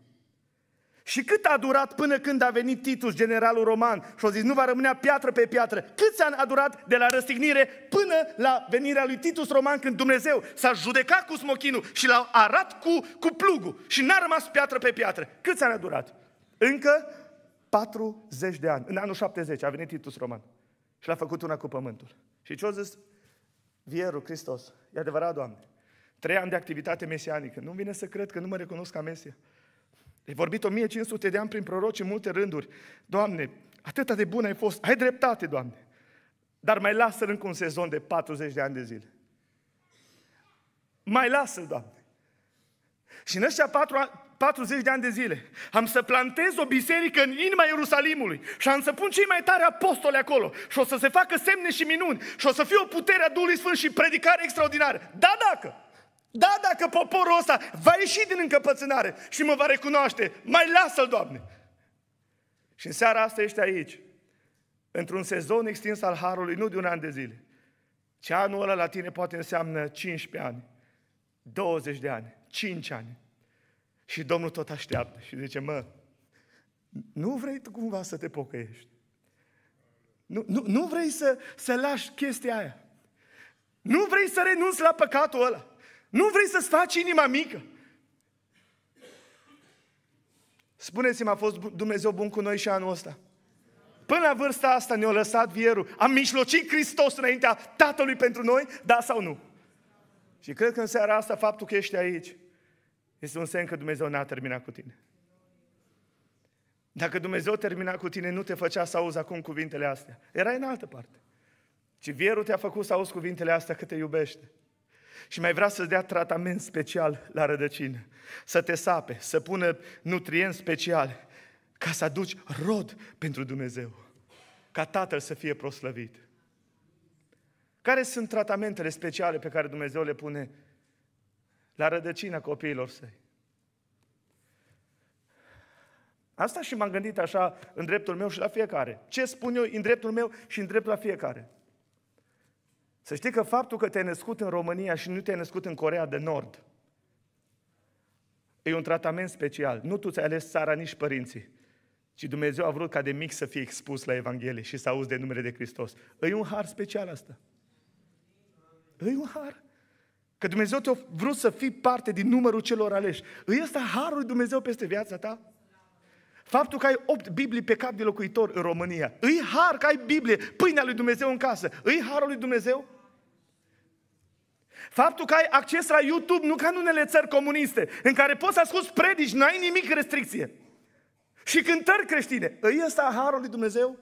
Și cât a durat până când a venit Titus, generalul roman, și au zis, nu va rămânea piatră pe piatră. Câți ani a durat de la răstignire până la venirea lui Titus roman, când Dumnezeu s-a judecat cu smochinul și l-a arat cu, cu plugul și n-a rămas piatră pe piatră. Câți ani a durat? Încă 40 de ani. În anul 70 a venit Titus roman și l-a făcut una cu pământul. Și ce a zis Vierul Hristos? E adevărat, Doamne. Trei ani de activitate mesianică. Nu vine să cred că nu mă recunosc ca Mesia. E vorbit 1500 de ani prin proroci în multe rânduri. Doamne, atâta de bun ai fost. Ai dreptate, Doamne. Dar mai lasă încă un sezon de 40 de ani de zile. Mai lasă, Doamne. Și în ăștia patru ani, 40 de ani de zile. Am să plantez o biserică în inima Ierusalimului și am să pun cei mai tari apostoli acolo și o să se facă semne și minuni și o să fie o putere a Duhului Sfânt și predicare extraordinară. Da, dacă! Da, dacă poporul ăsta va ieși din încăpățânare și mă va recunoaște, mai lasă-l, Doamne! Și în seara asta ești aici, într-un sezon extins al Harului, nu de un an de zile, ce anul ăla la tine poate înseamnă 15 ani, 20 de ani, 5 ani, și Domnul tot așteaptă și zice, mă, nu vrei tu cumva să te pocăiești? Nu, nu, nu vrei să, să lași chestia aia? Nu vrei să renunți la păcatul ăla? Nu vrei să-ți faci inima mică? Spuneți-mi, a fost Dumnezeu bun cu noi și anul ăsta? Până la vârsta asta ne-a lăsat vierul. Am mișlocit Hristos înaintea Tatălui pentru noi, da sau nu? Și cred că în seara asta faptul că ești aici, este un semn că Dumnezeu n-a terminat cu tine. Dacă Dumnezeu termina cu tine, nu te făcea să auzi acum cuvintele astea. Era în altă parte. Ci vierul te-a făcut să auzi cuvintele astea că te iubește. Și mai vrea să-ți dea tratament special la rădăcină. Să te sape, să pună nutrienți special, ca să aduci rod pentru Dumnezeu. Ca Tatăl să fie proslăvit. Care sunt tratamentele speciale pe care Dumnezeu le pune la rădăcina copiilor săi. Asta și m-am gândit așa în dreptul meu și la fiecare. Ce spun eu în dreptul meu și în dreptul la fiecare? Să știi că faptul că te-ai născut în România și nu te-ai născut în Corea de Nord e un tratament special. Nu tu ți-ai ales țara, nici părinții. Ci Dumnezeu a vrut ca de mic să fie expus la Evanghelie și să auzi de numele de Hristos. E un har special asta. E un har. Că Dumnezeu te-a vrut să fii parte din numărul celor aleși. Îi ăsta harul Dumnezeu peste viața ta? Faptul că ai opt Biblii pe cap de locuitor în România. Îi har că ai Biblie, pâinea lui Dumnezeu în casă. Îi harul lui Dumnezeu? Faptul că ai acces la YouTube, nu ca în unele țări comuniste, în care poți să asculti predici, nu ai nimic restricție. Și cântări creștine. Îi ăsta harul lui Dumnezeu?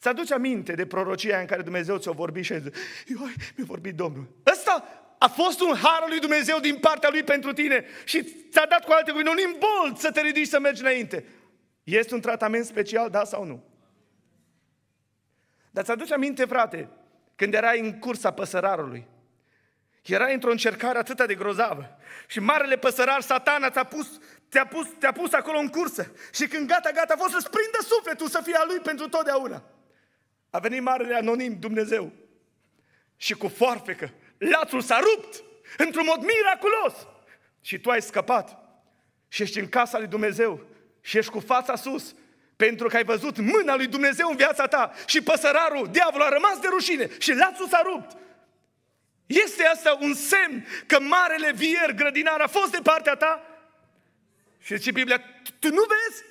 Să aduce aminte de prorocia în care Dumnezeu ți a vorbit și a Ioi, mi-a vorbit Domnul. Ăsta a fost un har al lui Dumnezeu din partea lui pentru tine și ți-a dat cu alte cuvinte un imbold să te ridici să mergi înainte. Este un tratament special, da sau nu? Dar ți-aduce aminte, frate, când erai în cursa păsărarului, era într-o încercare atât de grozavă. Și marele păsărar, satana, ți-a pus, te-a pus, te-a pus acolo în cursă. Și când gata, gata, a fost să-ți prindă sufletul să fie a lui pentru totdeauna. A venit marele anonim, Dumnezeu. Și cu foarfecă, lațul s-a rupt într-un mod miraculos. Și tu ai scăpat. Și ești în casa lui Dumnezeu. Și ești cu fața sus. Pentru că ai văzut mâna lui Dumnezeu în viața ta. Și păsărarul, diavolul a rămas de rușine. Și lațul s-a rupt. Este asta un semn că marele vier grădinar a fost de partea ta? Și zice Biblia, tu nu vezi?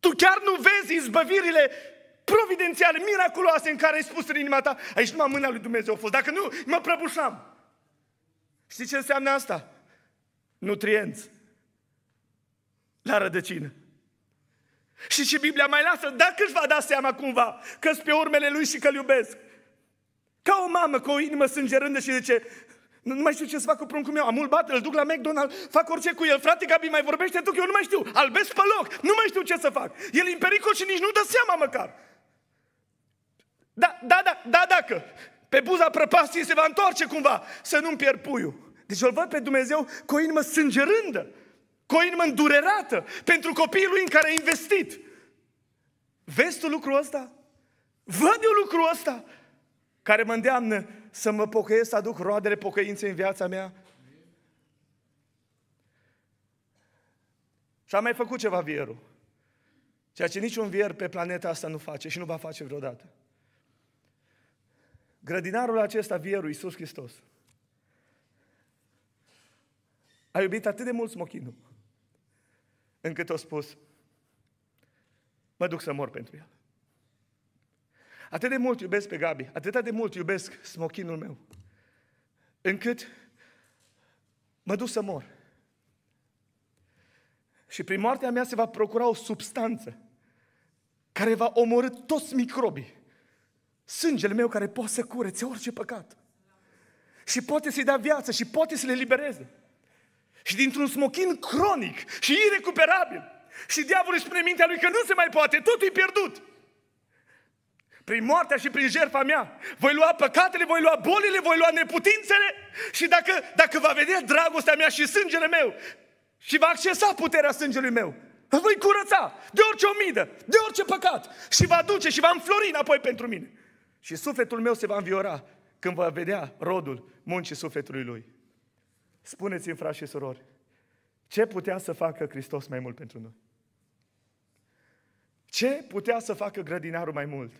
Tu chiar nu vezi izbăvirile providențiale, miraculoase în care ai spus în inima ta, aici numai mâna lui Dumnezeu a fost, dacă nu, mă prăbușam. Știi ce înseamnă asta? Nutrienți. La rădăcină. Și ce Biblia mai lasă, dacă își va da seama cumva că pe urmele lui și că-l iubesc. Ca o mamă cu o inimă sângerândă și zice, nu, nu mai știu ce să fac cu pruncul meu, am bat, îl duc la McDonald's, fac orice cu el, frate Gabi mai vorbește tu, că eu nu mai știu, albesc pe loc, nu mai știu ce să fac. El e în pericol și nici nu dă seama măcar. Da, da, da, da, dacă pe buza prăpastiei se va întoarce cumva să nu-mi pierd puiul. Deci îl văd pe Dumnezeu cu o inimă sângerândă, cu o inimă îndurerată pentru copiii lui în care a investit. Vezi tu lucrul ăsta? Văd eu lucrul ăsta care mă îndeamnă să mă pocăiesc, să aduc roadele pocăinței în viața mea? Și am mai făcut ceva vierul. Ceea ce niciun vier pe planeta asta nu face și nu va face vreodată. Grădinarul acesta vierul Iisus Hristos a iubit atât de mult smochinul încât a spus mă duc să mor pentru el. Atât de mult iubesc pe Gabi, atât de mult iubesc smochinul meu, încât mă duc să mor. Și prin moartea mea se va procura o substanță care va omorâ toți microbii Sângele meu care poate să curețe orice păcat. Și poate să-i dea viață și poate să le libereze. Și dintr-un smochin cronic și irecuperabil. Și diavolul își spune mintea lui că nu se mai poate, totul e pierdut. Prin moartea și prin jertfa mea, voi lua păcatele, voi lua bolile, voi lua neputințele și dacă, dacă va vedea dragostea mea și sângele meu și va accesa puterea sângelui meu, îl voi curăța de orice omidă, de orice păcat și va duce și va înflori înapoi pentru mine. Și sufletul meu se va înviora când va vedea rodul muncii sufletului lui. Spuneți-mi, frați și surori, ce putea să facă Hristos mai mult pentru noi? Ce putea să facă grădinarul mai mult?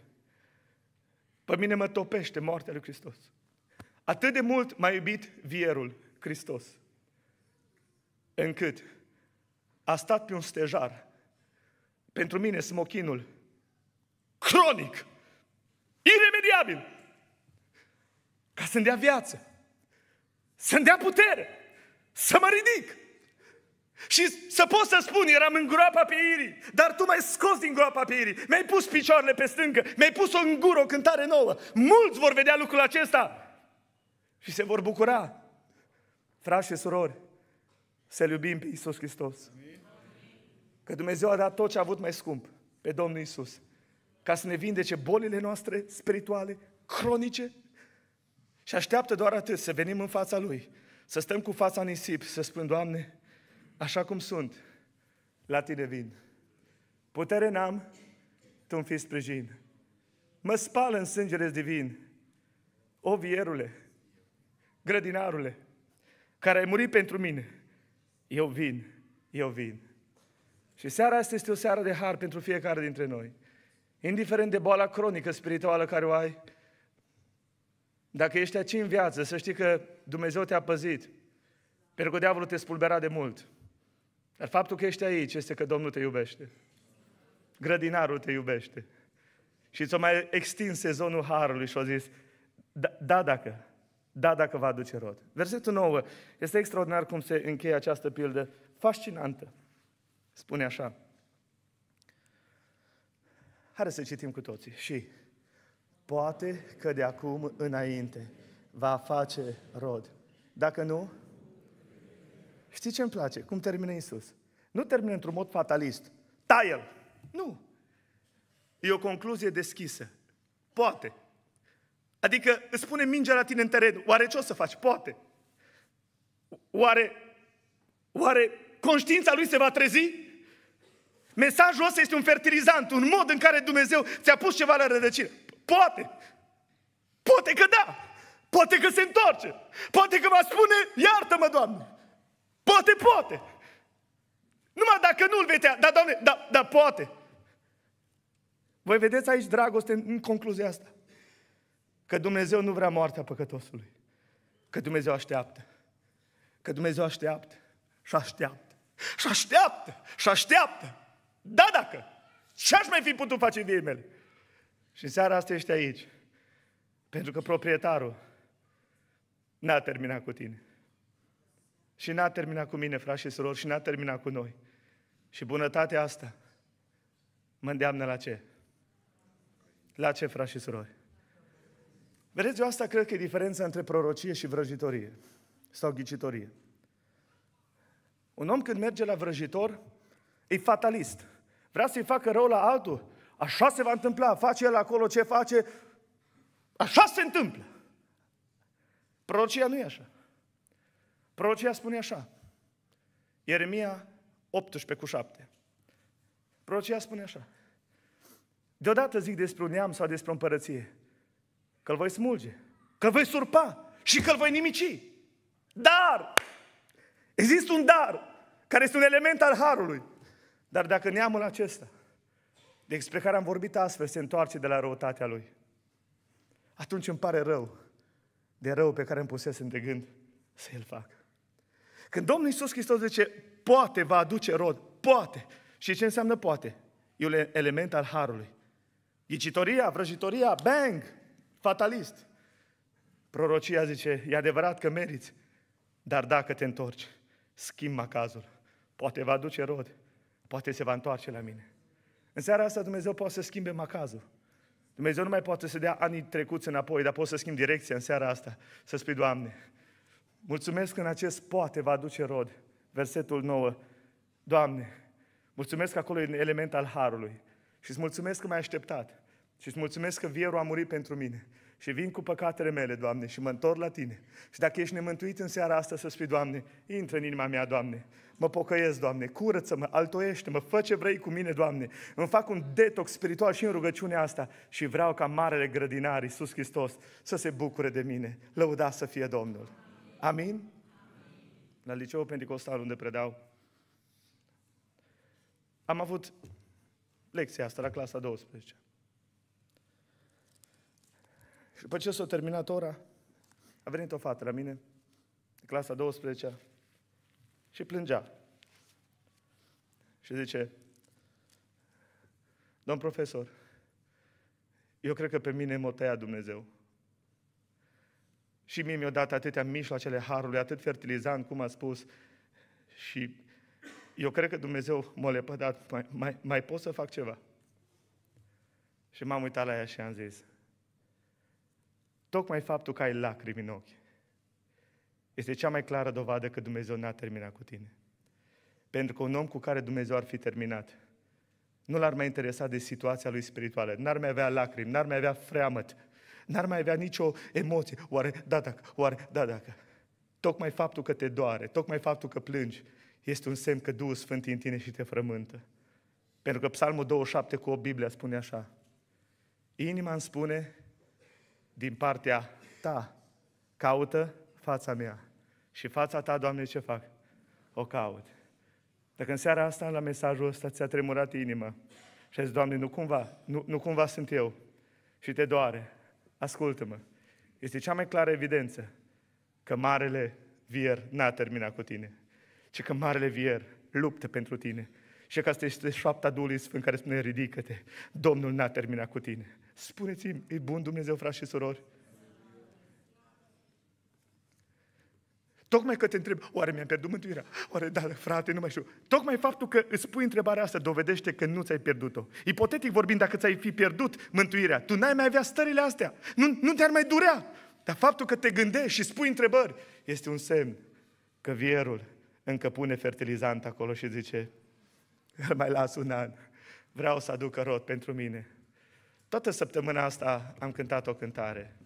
Pe mine mă topește moartea lui Hristos. Atât de mult m-a iubit vierul Hristos, încât a stat pe un stejar. Pentru mine smochinul cronic Iremediabil. Ca să-mi dea viață. Să-mi dea putere. Să mă ridic. Și să pot să spun, eram în groapa pe Irii, dar tu m-ai scos din groapa pe Irii, mi-ai pus picioarele pe stâncă, mi-ai pus-o în gură, o cântare nouă. Mulți vor vedea lucrul acesta și se vor bucura. Frați și surori, să iubim pe Iisus Hristos. Că Dumnezeu a dat tot ce a avut mai scump, pe Domnul Iisus ca să ne vindece bolile noastre spirituale, cronice, și așteaptă doar atât, să venim în fața Lui, să stăm cu fața în nisip, să spun, Doamne, așa cum sunt, la Tine vin. Putere n-am, Tu îmi fii sprijin. Mă spală în sângele divin. O vierule, grădinarule, care ai murit pentru mine, eu vin, eu vin. Și seara asta este o seară de har pentru fiecare dintre noi indiferent de boala cronică spirituală care o ai, dacă ești aici în viață, să știi că Dumnezeu te-a păzit, pentru că diavolul te spulbera de mult. Dar faptul că ești aici este că Domnul te iubește. Grădinarul te iubește. Și ți-o mai extins sezonul Harului și a zis, da, da dacă, da dacă va aduce rod. Versetul 9, este extraordinar cum se încheie această pildă, fascinantă. Spune așa, Haideți să citim cu toții. Și poate că de acum înainte va face rod. Dacă nu, știi ce îmi place? Cum termină Isus? Nu termină într-un mod fatalist. Taie-l! Nu! E o concluzie deschisă. Poate. Adică îți spune mingea la tine în teren. Oare ce o să faci? Poate. Oare, oare conștiința lui se va trezi? Mesajul ăsta este un fertilizant, un mod în care Dumnezeu ți-a pus ceva la rădăcină. Poate. Poate că da. Poate că se întoarce. Poate că va spune, iartă-mă, Doamne. Poate, poate. Numai dacă nu-l vedea, da, Doamne, da, da, poate. Voi vedeți aici dragoste în concluzia asta. Că Dumnezeu nu vrea moartea păcătosului. Că Dumnezeu așteaptă. Că Dumnezeu așteaptă. Și așteaptă. Și așteaptă. Și așteaptă. Da, dacă. Ce aș mai fi putut face în viei mele? Și în seara asta ești aici. Pentru că proprietarul n-a terminat cu tine. Și n-a terminat cu mine, frați și surori, și n-a terminat cu noi. Și bunătatea asta mă îndeamnă la ce? La ce, frați și surori? Vedeți, eu asta cred că e diferența între prorocie și vrăjitorie sau ghicitorie. Un om când merge la vrăjitor, e fatalist. Vrea să-i facă rău la altul? Așa se va întâmpla. Face el acolo ce face. Așa se întâmplă. Prorocia nu e așa. Prorocia spune așa. Ieremia 18 cu 7. Prorocia spune așa. Deodată zic despre un neam sau despre o împărăție că îl voi smulge, că îl voi surpa și că îl voi nimici. Dar! Există un dar care este un element al harului. Dar dacă neamul acesta, despre care am vorbit astfel, se întoarce de la răutatea lui, atunci îmi pare rău de rău pe care îmi pusesem de gând să îl fac. Când Domnul Iisus Hristos zice, poate va aduce rod, poate. Și ce înseamnă poate? E un element al harului. Ghicitoria, vrăjitoria, bang, fatalist. Prorocia zice, e adevărat că meriți, dar dacă te întorci, schimba cazul. Poate va aduce rod. Poate se va întoarce la mine. În seara asta Dumnezeu poate să schimbe macazul. Dumnezeu nu mai poate să dea anii trecuți înapoi, dar poți să schimbi direcția în seara asta, să spui, Doamne, mulțumesc că în acest poate va aduce rod. Versetul 9, Doamne, mulțumesc că acolo e un element al Harului și îți mulțumesc că m-ai așteptat și îți mulțumesc că vierul a murit pentru mine și vin cu păcatele mele, Doamne, și mă întorc la Tine. Și dacă ești nemântuit în seara asta, să spui, Doamne, intră în inima mea, Doamne, mă pocăiesc, Doamne, curăță-mă, altoiește-mă, fă ce vrei cu mine, Doamne. Îmi fac un detox spiritual și în rugăciunea asta și vreau ca Marele Grădinar, Iisus Hristos, să se bucure de mine. Lăuda să fie Domnul. Amin? Amin. La liceul Pentecostal, unde predau, am avut lecția asta la clasa 12. Și după ce s-a terminat ora, a venit o fată la mine, clasa 12 și plângea. Și zice, domn profesor, eu cred că pe mine m-a tăiat Dumnezeu. Și mie mi-a dat atâtea mijloacele harului, atât fertilizant, cum a spus. Și eu cred că Dumnezeu m-a lepădat. Mai, mai, mai pot să fac ceva? Și m-am uitat la ea și am zis, Tocmai faptul că ai lacrimi în ochi este cea mai clară dovadă că Dumnezeu n-a terminat cu tine. Pentru că un om cu care Dumnezeu ar fi terminat, nu l-ar mai interesa de situația lui spirituală, n-ar mai avea lacrimi, n-ar mai avea freamăt, n-ar mai avea nicio emoție. Oare, da, dacă, oare, da, dacă. Tocmai faptul că te doare, tocmai faptul că plângi, este un semn că Duhul Sfânt e în tine și te frământă. Pentru că Psalmul 27 cu o Biblia spune așa, inima îmi spune, din partea ta. Caută fața mea. Și fața ta, Doamne, ce fac? O caut. Dacă în seara asta, la mesajul ăsta, ți-a tremurat inima și ai zis, Doamne, nu cumva, nu, nu cumva sunt eu și te doare, ascultă-mă. Este cea mai clară evidență că marele vier n-a terminat cu tine, ci că marele vier luptă pentru tine. Și că asta este șoapta Duhului Sfânt care spune, ridică-te, Domnul n-a terminat cu tine. Spuneți-mi, e bun Dumnezeu, frați și surori? Tocmai că te întreb, oare mi-am pierdut mântuirea? Oare, da, frate, nu mai știu. Tocmai faptul că îți pui întrebarea asta dovedește că nu ți-ai pierdut-o. Ipotetic vorbind, dacă ți-ai fi pierdut mântuirea, tu n-ai mai avea stările astea. Nu, nu te-ar mai durea. Dar faptul că te gândești și spui întrebări este un semn că vierul încă pune fertilizant acolo și zice, mai las un an, vreau să aducă rod pentru mine. Toată săptămâna asta am cântat o cântare.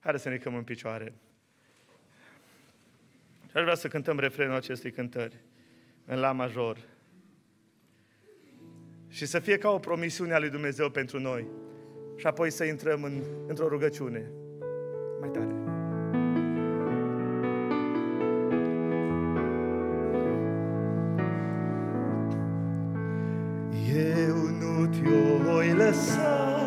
Haideți să ne căm în picioare. Și aș vrea să cântăm refrenul acestei cântări, în la major. Și să fie ca o promisiune a lui Dumnezeu pentru noi. Și apoi să intrăm în, într-o rugăciune. Mai tare. Eu nu te voi lăsa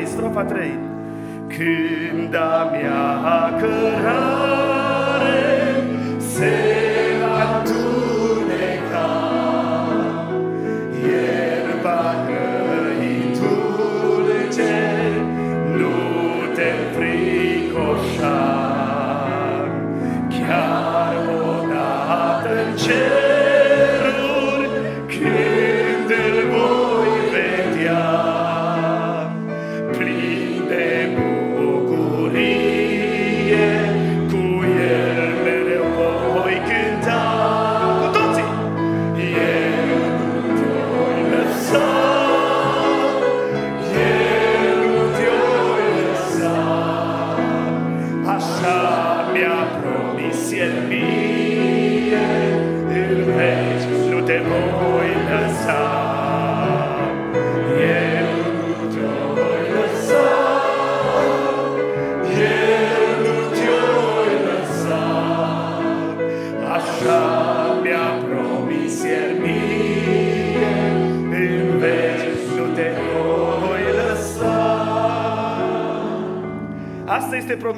3, strofa 3. Când a mea cărare se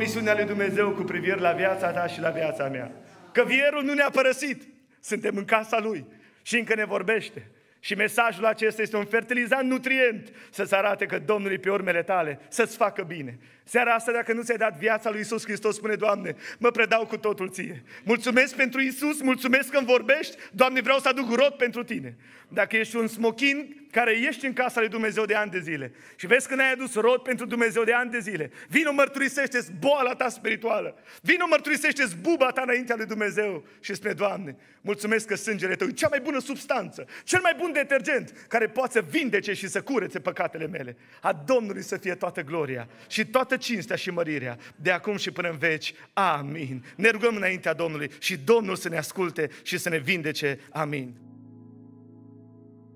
promisiunea lui Dumnezeu cu privire la viața ta și la viața mea. Că vierul nu ne-a părăsit. Suntem în casa lui și încă ne vorbește. Și mesajul acesta este un fertilizant nutrient să-ți arate că Domnul e pe urmele tale, să-ți facă bine. Seara asta, dacă nu ți-ai dat viața lui Isus Hristos, spune, Doamne, mă predau cu totul ție. Mulțumesc pentru Isus, mulțumesc că îmi vorbești, Doamne, vreau să aduc rod pentru tine. Dacă ești un smochin care ești în casa lui Dumnezeu de ani de zile și vezi că n-ai adus rod pentru Dumnezeu de ani de zile, vino mărturisește boala ta spirituală, vino mărturisește buba ta înaintea lui Dumnezeu și spune, Doamne, mulțumesc că sângele tău e cea mai bună substanță, cel mai bun detergent care poate să vindece și să curețe păcatele mele. A Domnului să fie toată gloria și toată cinstea și mărirea, de acum și până în veci. Amin. Ne rugăm înaintea Domnului și Domnul să ne asculte și să ne vindece. Amin.